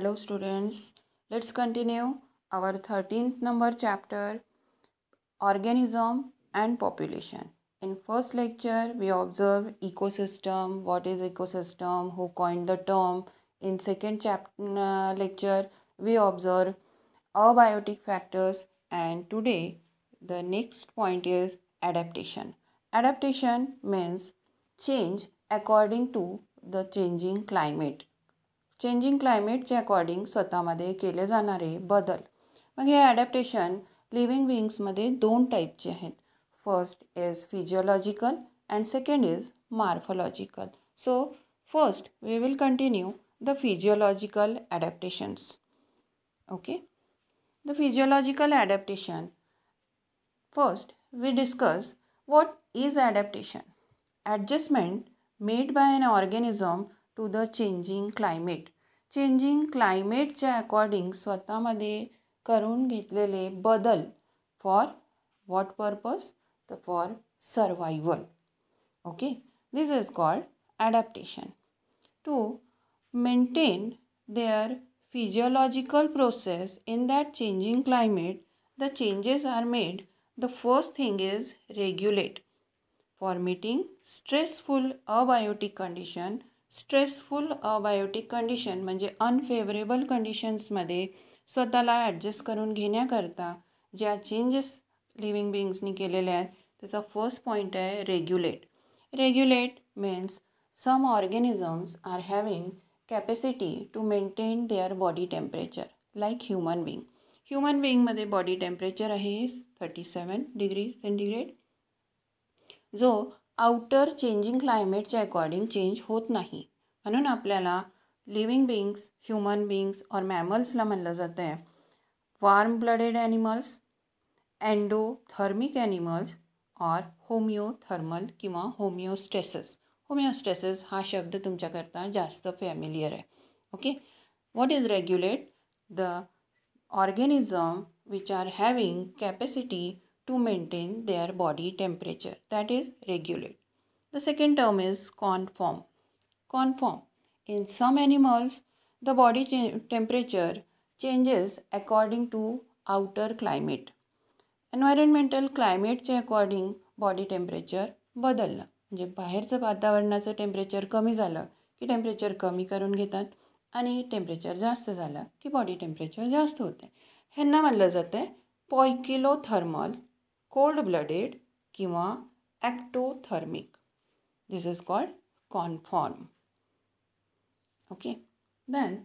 Hello students, let's continue our 13th number chapter Organism and Population. In first lecture, we observe ecosystem, what is ecosystem, who coined the term. In second chapter, uh, lecture, we observe abiotic factors and today the next point is adaptation. Adaptation means change according to the changing climate changing क्लायमेटच्या according स्वतःमध्ये केले जाणारे बदल मग हे adaptation living विंग्समध्ये दोन टाईपचे आहेत first is physiological and second is morphological. So first we will continue the physiological adaptations okay the physiological adaptation first we discuss what is adaptation adjustment made by an organism to the changing climate changing क्लायमेटच्या according स्वतःमध्ये करून घेतलेले बदल for what purpose तर for survival okay this is called adaptation to maintain their physiological process in that changing climate the changes are made the first thing is regulate for meeting stressful abiotic condition stressful abiotic condition म्हणजे unfavourable कंडिशन्समध्ये स्वतःला adjust करून घेण्याकरता ज्या changes living बिंग्सनी केलेल्या आहेत त्याचा first point आहे regulate regulate means some organisms are having capacity to maintain their body temperature like human being human बिंगमध्ये बॉडी टेम्परेचर आहे थर्टी सेवन डिग्री सेंटीग्रेड जो आउटर चेंजिंग क्लायमेटच्या अकॉर्डिंग चेंज होत नाही म्हणून आपल्याला लिव्हिंग बिंग्स ह्युमन बिंग्स और मॅमल्सला म्हणलं जातं आहे warm blooded animals endothermic animals और होमिओथर्मल किंवा होमिओस्टेसेस होमिओस्टेसेस हा शब्द तुमच्याकरता जास्त फॅमिलियर आहे okay what is regulate the organism which are having capacity to maintain their body temperature, that is, regulate. The second term is conform. Conform. In some animals, the body temperature changes according to outer climate. environmental climate क्लायमेटच्या according body temperature बदललं म्हणजे बाहेरचं वातावरणाचं temperature कमी झालं की temperature कमी करून घेतात आणि टेम्परेचर जास्त झालं की बॉडी टेम्परेचर जास्त होते ह्यांना म्हणलं जातं आहे पॉयकिलो थर्मल कोल्ड ब्लडेड किंवा ectothermic this is called conform okay then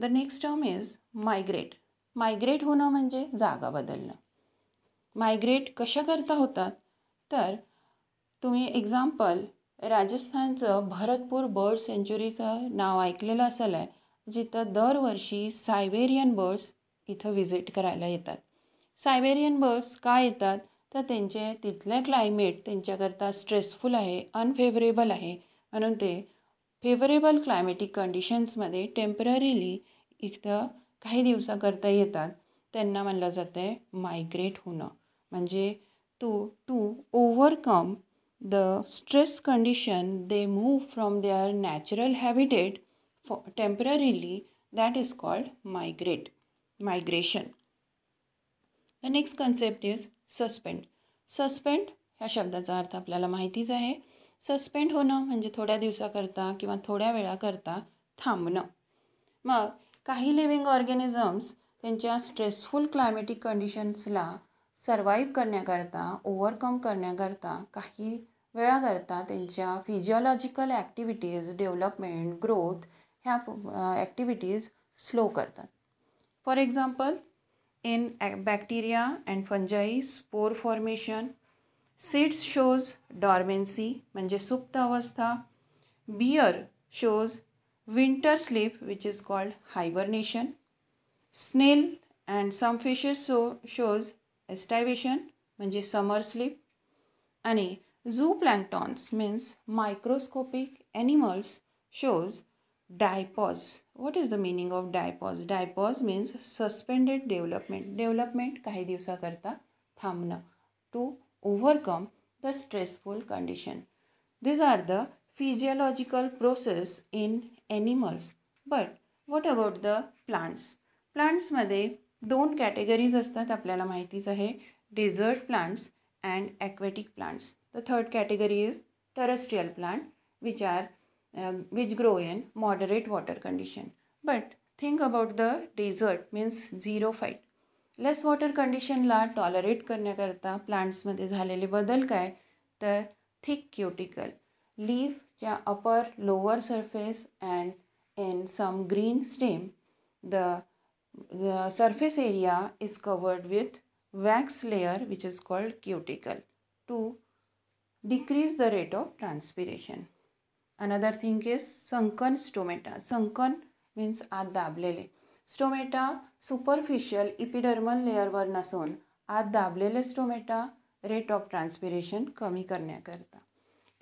the next term is migrate migrate होणं म्हणजे जागा बदलणं मायग्रेट कशा करता होतात तर तुम्ही एक्झाम्पल राजस्थानचं भरतपूर बर्ड सेंच्युरीचं नाव ऐकलेलं असेल आहे जिथं दरवर्षी सायबेरियन बर्ड्स इथं व्हिजिट करायला येतात सायबेरियन बर्ड्स का येतात तर त्यांचे तिथले क्लायमेट त्यांच्याकरता स्ट्रेसफुल आहे अनफेवरेबल आहे म्हणून ते फेवरेबल क्लायमेटिक कंडिशन्समध्ये टेम्पररीली इथं काही दिवसाकरता येतात त्यांना म्हणलं जातं आहे मायग्रेट होणं म्हणजे to to overcome the stress condition they move from their natural habitat for temporarily that is called migrate migration the next concept is suspend suspend ह्या शब्दाचा अर्थ आपल्याला माहितीच आहे सस्पेंड होणं म्हणजे थोड्या दिवसाकरता किंवा थोड्या वेळाकरता थांबणं मग काही लिव्हिंग ऑर्गॅनिझम्स त्यांच्या स्ट्रेसफुल क्लायमेटिक कंडिशन्सला सर्वाईव्ह करण्याकरता ओव्हरकम करण्याकरता काही वेळाकरता त्यांच्या फिजिओलॉजिकल ॲक्टिव्हिटीज डेव्हलपमेंट ग्रोथ ह्या ॲक्टिव्हिटीज स्लो करतात for example in bacteria and fungi, spore formation. Seeds shows dormancy, म्हणजे सुप्त Beer shows winter sleep, which is called hibernation. Snail and some fishes show, shows estivation, म्हणजे summer sleep. Any zooplankton means microscopic animals shows diapause what is the meaning of diapause diapause means suspended development development काही दिवसाकरता थांबणं to overcome the stressful condition these are the physiological process in animals but what about the plants प्लांट्समध्ये दोन categories असतात आपल्याला माहितीच आहे desert plants and aquatic plants the third category is terrestrial plant which are which grow in moderate water condition but think about the the desert zero fight less water कंडिशनला tolerate करण्याकरता प्लांट्समध्ये झालेले बदल काय तर थिक क्युटिकल लीफच्या upper lower surface and in some green stem the surface area is covered with wax layer which is called cuticle to decrease the rate of transpiration another thing is sunken stomata sunken means आत दाबलेले stomata superficial epidermal लेअरवर नसून आत दाबलेले stomata rate of transpiration कमी करण्याकरता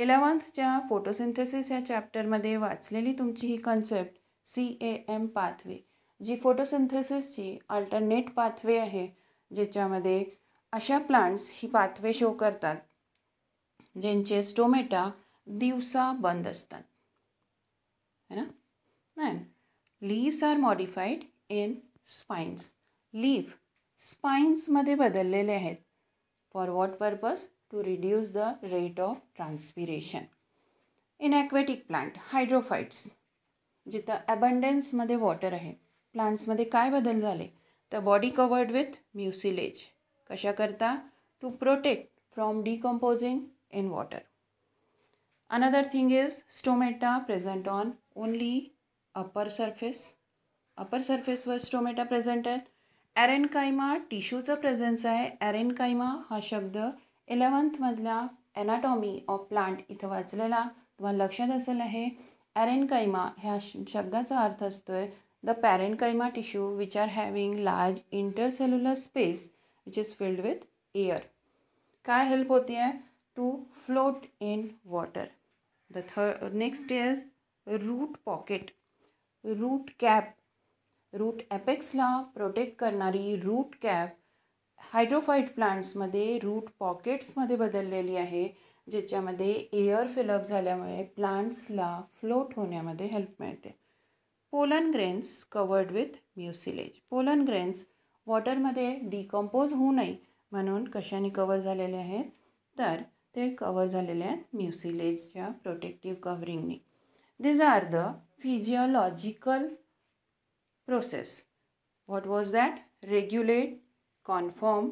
इलेवन्थच्या photosynthesis या चॅप्टरमध्ये वाचलेली तुमची ही concept C A M pathway जी फोटोसिंथेसिसची अल्टरनेट पाथवे आहे ज्याच्यामध्ये अशा प्लांट्स ही पाथवे शो करतात ज्यांचे स्टोमेटा दिवसा बंद असतात है ना नाही leaves are modified in spines leave स्पाइन्समध्ये बदललेले आहेत for what purpose to reduce the rate of transpiration in aquatic plant hydrophytes जिथं ॲबंडन्समध्ये वॉटर आहे प्लांट्समध्ये काय बदल झाले तर बॉडी कवर्ड विथ म्युसिलेज कशाकरता to protect from decomposing in water Another thing is stomata present on only upper surface. Upper सरफेसवर स्टोमेटा प्रेझेंट आहेत ॲरेनकायमा टिश्यूचा प्रेझेन्स आहे ॲरेनकायमा हा शब्द इलेवन्थमधल्या ॲनाटॉमी ऑफ प्लांट इथं वाचलेला तुम्हाला लक्षात असेल आहे ॲरेनकायमा ह्या शब्दाचा अर्थ असतो आहे the parenchyma tissue which are having large intercellular space which is filled with air काय हेल्प होती आहे to float in water the third next is root pocket root cap root ॲपेक्सला प्रोटेक्ट करणारी रूट कॅप हायड्रोफाईट प्लांट्समध्ये root पॉकेट्समध्ये बदललेली आहे ज्याच्यामध्ये एअर फिलअप झाल्यामुळे प्लांट्सला फ्लोट होण्यामध्ये हेल्प मिळते pollen grains covered with mucilage pollen grains वॉटरमध्ये डिकम्पोज होऊ नये म्हणून कशाने कवर झालेले आहेत तर The कवर झालेले आहेत म्युसिलेजच्या प्रोटेक्टिव्ह कवरिंगने these are the physiological process what was that regulate confirm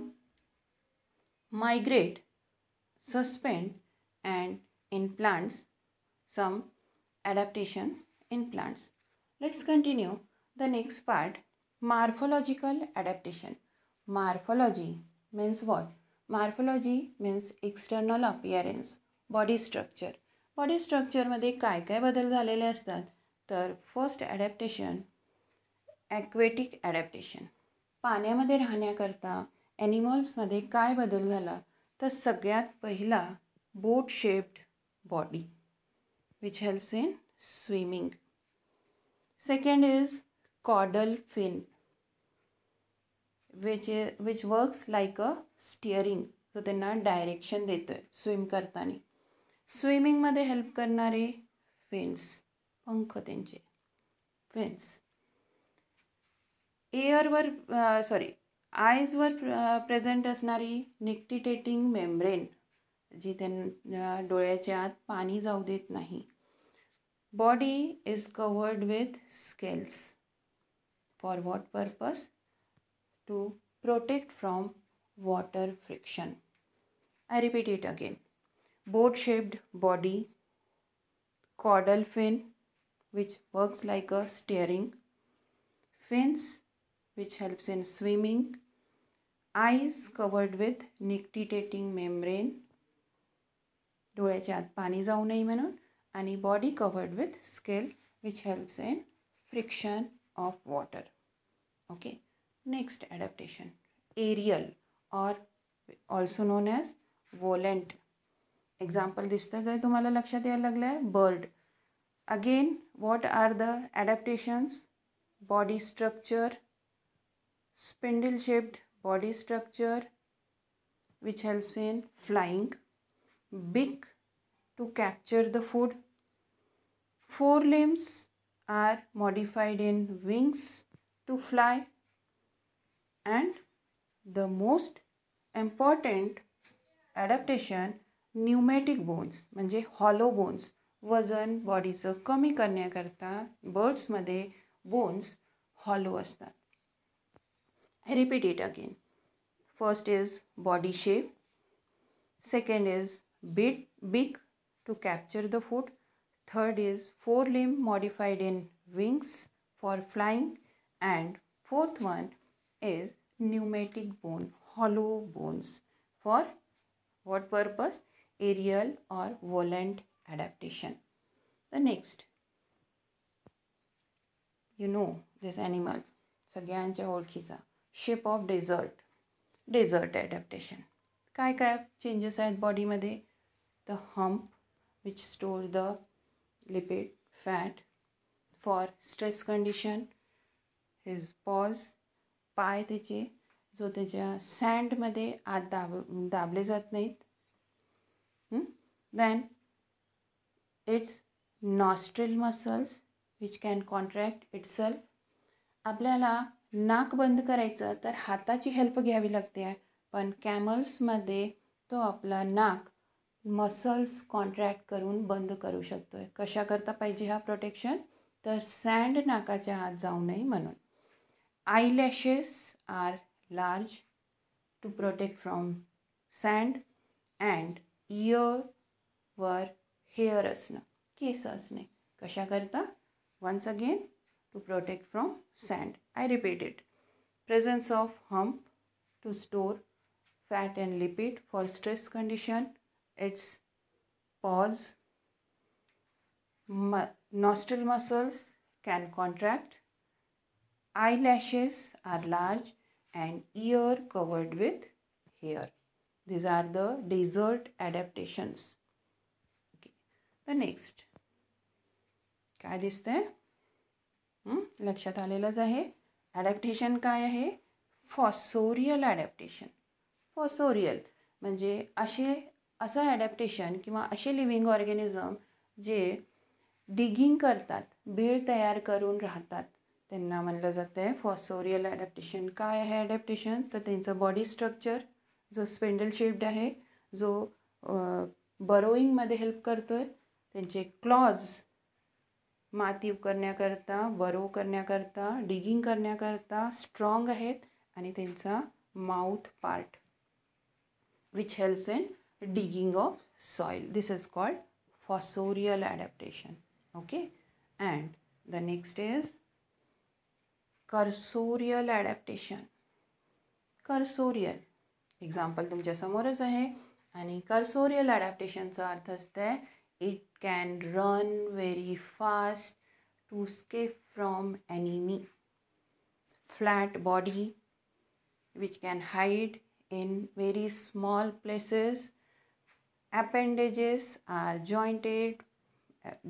migrate suspend and in plants some adaptations in plants let's continue the next part morphological adaptation morphology means what morphology means external appearance body structure body स्ट्रक्चरमध्ये काय काय बदल झालेले असतात तर first adaptation aquatic adaptation पाण्यामध्ये राहण्याकरता ॲनिमल्समध्ये काय बदल झाला तर सगळ्यात पहिला boat shaped body which helps in swimming second is caudal fin which which works like a steering so त्यांना डायरेक्शन देतो आहे स्विम करताना स्विमिंगमध्ये हेल्प करणारे फिन्स पंख त्यांचे फिन्स एअरवर सॉरी आयजवर प्रेझेंट असणारी निक्टिटेटिंग मेम्ब्रेन जी त्यांना डोळ्याच्या आत पाणी जाऊ देत नाही body is covered with scales for what purpose to protect from water friction. I repeat it again. Boat shaped body, caudal fin which works like a steering, fins which helps in swimming, eyes covered with nictitating membrane, डोळ्याच्या आत पाणी जाऊ नये म्हणून आणि body covered with scale which helps in friction of water okay next adaptation aerial or also known as volant example this jay the lakshat yayla lagla bird again what are the adaptations body structure spindle shaped body structure which helps in flying beak to capture the food four limbs are modified in wings to fly and the most important adaptation pneumatic bones म्हणजे hollow bones वजन बॉडीचं कमी करण्याकरता बर्ड्समध्ये bones hollow असतात repeat it again first is body shape second is bit beak to capture the food third is fore limb modified in wings for flying and fourth one is pneumatic bone, hollow bones. For what purpose? Aerial or volant adaptation. The next, you know this animal, Sagyancha orchisa, shape of desert, desert adaptation. Kai kai changes at body made the hump which stores the lipid fat for stress condition, his paws. पाय त्याचे जो त्याच्या सँडमध्ये आत दाब दाबले जात नाहीत then its nostril muscles which can contract self आपल्याला नाक बंद करायचं तर हाताची हेल्प घ्यावी लागते आहे पण कॅमल्समध्ये तो आपला नाक मसल्स कॉन्ट्रॅक्ट करून बंद करू शकतो आहे कशाकरता पाहिजे हा प्रोटेक्शन तर सँड नाकाच्या आत जाऊ नये म्हणून eyelashes are large to protect from sand and ear were hair asna kes asne kasha karta once again to protect from sand i repeat it presence of hump to store fat and lipid for stress condition its pause nostril muscles can contract Eyelashes are large and ear covered with hair. These are the desert adaptations. Okay. The next. काय दिसतंय लक्षात आलेलंच आहे adaptation काय आहे फॉसोरियल adaptation फॉसोरियल म्हणजे असे असं ॲडॅप्टेशन किंवा असे लिव्हिंग ऑर्गॅनिझम जे डिगिंग करतात बीळ तयार करून राहतात त्यांना म्हणलं जातं आहे फॉसोरियल ॲडॅप्टेशन काय आहे ॲडॅप्टेशन तर त्यांचं बॉडी स्ट्रक्चर जो स्पेंडल शेप्ड आहे जो बरोईंगमध्ये हेल्प करतो आहे त्यांचे क्लॉज माती करण्याकरता बरो करण्याकरता डिगिंग करण्याकरता स्ट्रॉंग आहेत आणि त्यांचा mouth part which helps in digging of soil this is called fossorial adaptation okay and the next is cursorial adaptation cursorial example तुमच्यासमोरच आहे आणि कर्सोरियल ॲडॅप्टेशनचा अर्थ असतं आहे it can run very fast to escape from enemy flat body which can hide in very small places appendages are jointed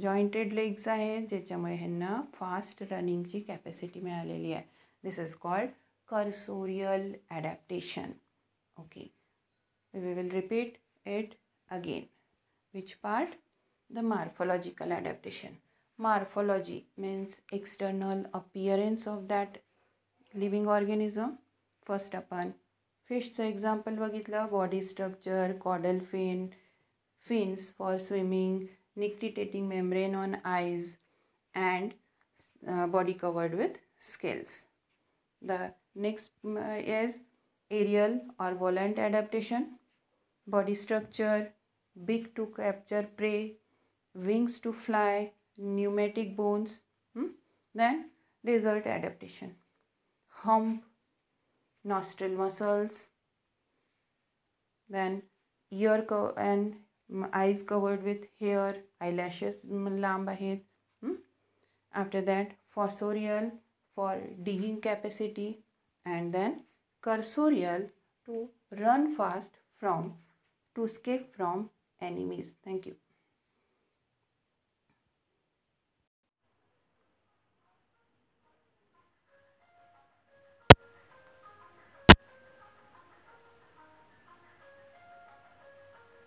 jointed legs आहेत ज्याच्यामुळे ह्यांना फास्ट रनिंगची कॅपॅसिटी मिळालेली आहे this is called cursorial adaptation okay we will repeat it again which part the morphological adaptation morphology means external appearance of that living organism first आपण फिशचं example बघितलं body structure caudal fin fins for swimming nictitating membrane on eyes and uh, body covered with scales. The next uh, is aerial or volant adaptation, body structure, beak to capture prey, wings to fly, pneumatic bones, hmm? then desert adaptation, hump, nostril muscles, then ear and eyes covered with hair, eyelashes lamb ahead. Hmm? After that, fossorial for digging capacity and then cursorial to run fast from to escape from enemies. Thank you.